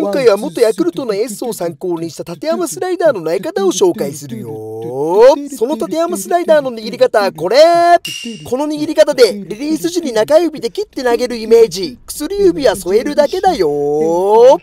今回は元ヤクルトのエースを参考にした縦山スライダーの投げ方を紹介するよその立山スライダーの握り方はこれこの握り方でリリース時に中指で切って投げるイメージ薬指は添えるだけだよ